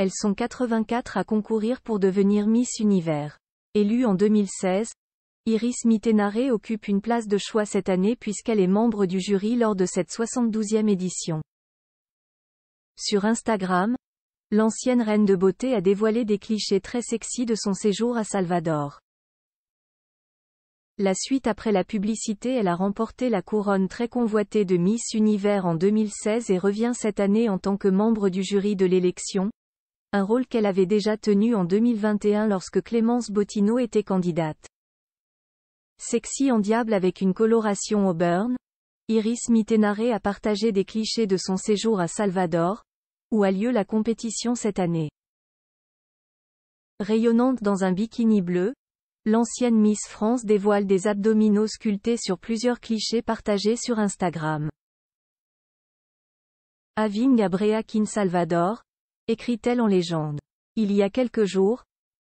Elles sont 84 à concourir pour devenir Miss Univers. Élue en 2016, Iris Mittenare occupe une place de choix cette année puisqu'elle est membre du jury lors de cette 72e édition. Sur Instagram, l'ancienne reine de beauté a dévoilé des clichés très sexy de son séjour à Salvador. La suite après la publicité elle a remporté la couronne très convoitée de Miss Univers en 2016 et revient cette année en tant que membre du jury de l'élection, un rôle qu'elle avait déjà tenu en 2021 lorsque Clémence Bottineau était candidate. Sexy en diable avec une coloration au burn, Iris Mittenare a partagé des clichés de son séjour à Salvador, où a lieu la compétition cette année. Rayonnante dans un bikini bleu, l'ancienne Miss France dévoile des abdominaux sculptés sur plusieurs clichés partagés sur Instagram. Having a Salvador, écrit-elle en légende. Il y a quelques jours,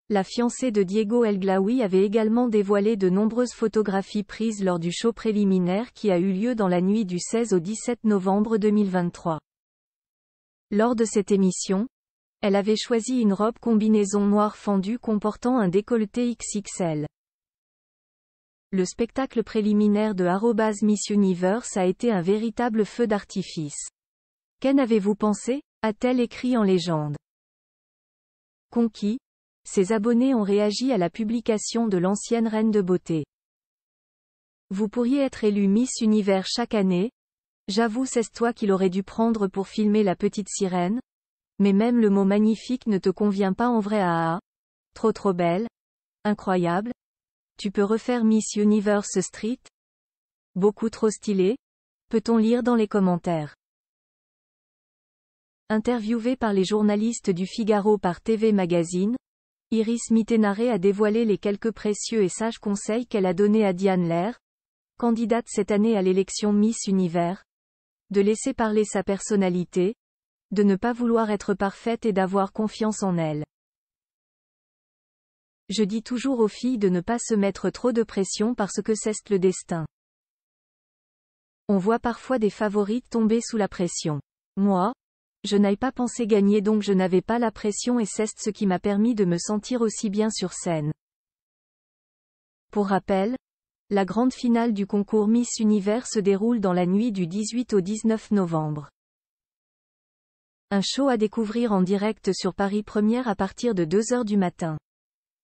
la fiancée de Diego El Glaoui avait également dévoilé de nombreuses photographies prises lors du show préliminaire qui a eu lieu dans la nuit du 16 au 17 novembre 2023. Lors de cette émission, elle avait choisi une robe combinaison noire fendue comportant un décolleté XXL. Le spectacle préliminaire de Arrobas Miss Universe a été un véritable feu d'artifice. Qu'en avez-vous pensé a-t-elle écrit en légende. Conquis, ses abonnés ont réagi à la publication de l'ancienne reine de beauté. Vous pourriez être élue Miss Univers chaque année J'avoue c'est toi qu'il aurait dû prendre pour filmer la petite sirène Mais même le mot magnifique ne te convient pas en vrai à ah, ah, ah. Trop trop belle. Incroyable. Tu peux refaire Miss Universe Street Beaucoup trop stylé Peut-on lire dans les commentaires Interviewée par les journalistes du Figaro par TV Magazine, Iris Mittenare a dévoilé les quelques précieux et sages conseils qu'elle a donnés à Diane Lair, candidate cette année à l'élection Miss Univers, de laisser parler sa personnalité, de ne pas vouloir être parfaite et d'avoir confiance en elle. Je dis toujours aux filles de ne pas se mettre trop de pression parce que c'est le destin. On voit parfois des favorites tomber sous la pression. Moi, je n'ai pas pensé gagner donc je n'avais pas la pression et c'est ce qui m'a permis de me sentir aussi bien sur scène. Pour rappel, la grande finale du concours Miss Univers se déroule dans la nuit du 18 au 19 novembre. Un show à découvrir en direct sur Paris Première à partir de 2h du matin.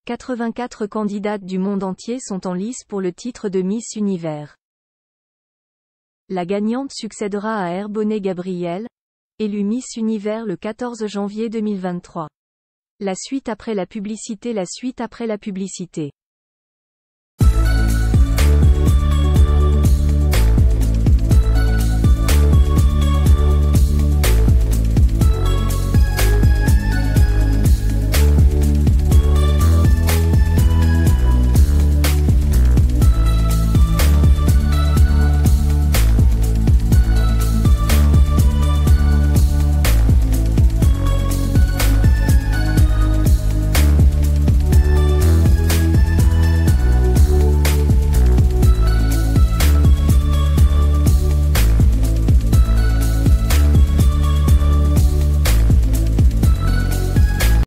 84 candidates du monde entier sont en lice pour le titre de Miss Univers. La gagnante succédera à Herbonné Gabriel, Élu Miss Univers le 14 janvier 2023. La suite après la publicité La suite après la publicité